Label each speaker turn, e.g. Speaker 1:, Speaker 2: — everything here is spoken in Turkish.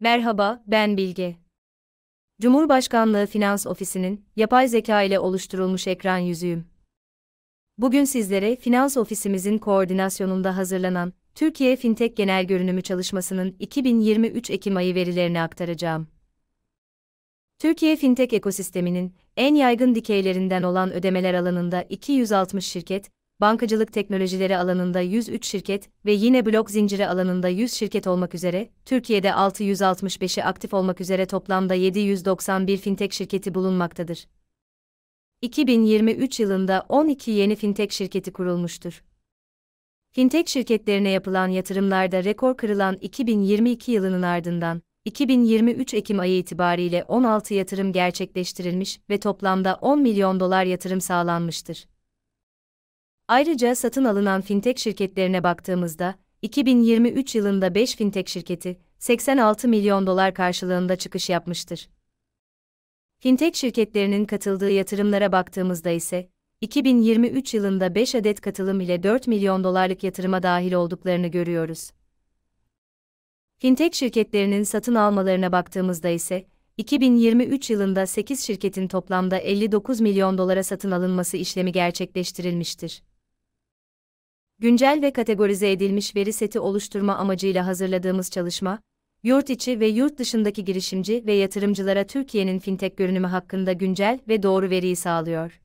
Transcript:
Speaker 1: Merhaba, ben Bilge. Cumhurbaşkanlığı
Speaker 2: Finans Ofisi'nin yapay zeka ile oluşturulmuş ekran yüzüyüm. Bugün sizlere Finans Ofisimizin koordinasyonunda hazırlanan Türkiye Fintech Genel Görünümü çalışmasının 2023 Ekim ayı verilerini aktaracağım. Türkiye fintech ekosisteminin en yaygın dikeylerinden olan ödemeler alanında 260 şirket bankacılık teknolojileri alanında 103 şirket ve yine blok zinciri alanında 100 şirket olmak üzere, Türkiye'de 665'i aktif olmak üzere toplamda 791 fintech şirketi bulunmaktadır. 2023 yılında 12 yeni fintech şirketi kurulmuştur. Fintech şirketlerine yapılan yatırımlarda rekor kırılan 2022 yılının ardından 2023 Ekim ayı itibariyle 16 yatırım gerçekleştirilmiş ve toplamda 10 milyon dolar yatırım sağlanmıştır. Ayrıca satın alınan fintech şirketlerine baktığımızda, 2023 yılında 5 fintech şirketi 86 milyon dolar karşılığında çıkış yapmıştır. Fintech şirketlerinin katıldığı yatırımlara baktığımızda ise 2023 yılında 5 adet katılım ile 4 milyon dolarlık yatırıma dahil olduklarını görüyoruz. Fintech şirketlerinin satın almalarına baktığımızda ise 2023 yılında 8 şirketin toplamda 59 milyon dolara satın alınması işlemi gerçekleştirilmiştir güncel ve kategorize edilmiş veri seti oluşturma amacıyla hazırladığımız çalışma, yurt içi ve yurt dışındaki girişimci ve yatırımcılara Türkiye'nin fintech
Speaker 1: görünümü hakkında güncel ve doğru veriyi sağlıyor.